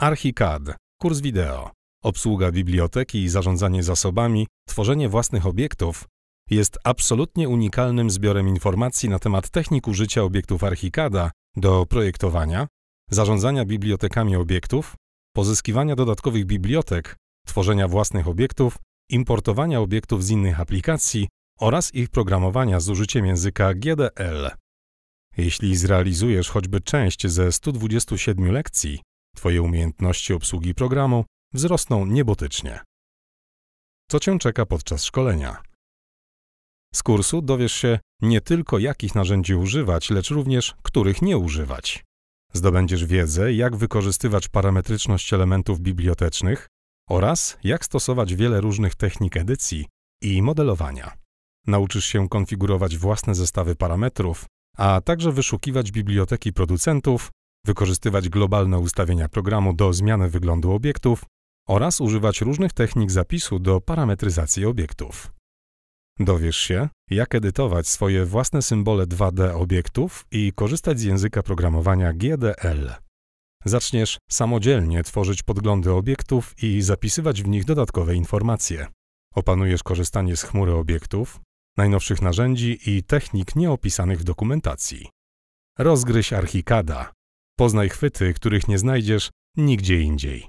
Archicad, kurs wideo, obsługa biblioteki i zarządzanie zasobami, tworzenie własnych obiektów jest absolutnie unikalnym zbiorem informacji na temat technik użycia obiektów Archicada do projektowania, zarządzania bibliotekami obiektów, pozyskiwania dodatkowych bibliotek, tworzenia własnych obiektów, importowania obiektów z innych aplikacji oraz ich programowania z użyciem języka GDL. Jeśli zrealizujesz choćby część ze 127 lekcji, Twoje umiejętności obsługi programu wzrosną niebotycznie. Co Cię czeka podczas szkolenia? Z kursu dowiesz się nie tylko jakich narzędzi używać, lecz również których nie używać. Zdobędziesz wiedzę, jak wykorzystywać parametryczność elementów bibliotecznych oraz jak stosować wiele różnych technik edycji i modelowania. Nauczysz się konfigurować własne zestawy parametrów, a także wyszukiwać biblioteki producentów wykorzystywać globalne ustawienia programu do zmiany wyglądu obiektów oraz używać różnych technik zapisu do parametryzacji obiektów. Dowiesz się, jak edytować swoje własne symbole 2D obiektów i korzystać z języka programowania GDL. Zaczniesz samodzielnie tworzyć podglądy obiektów i zapisywać w nich dodatkowe informacje. Opanujesz korzystanie z chmury obiektów, najnowszych narzędzi i technik nieopisanych w dokumentacji. Rozgryź Archikada, Poznaj chwyty, których nie znajdziesz nigdzie indziej.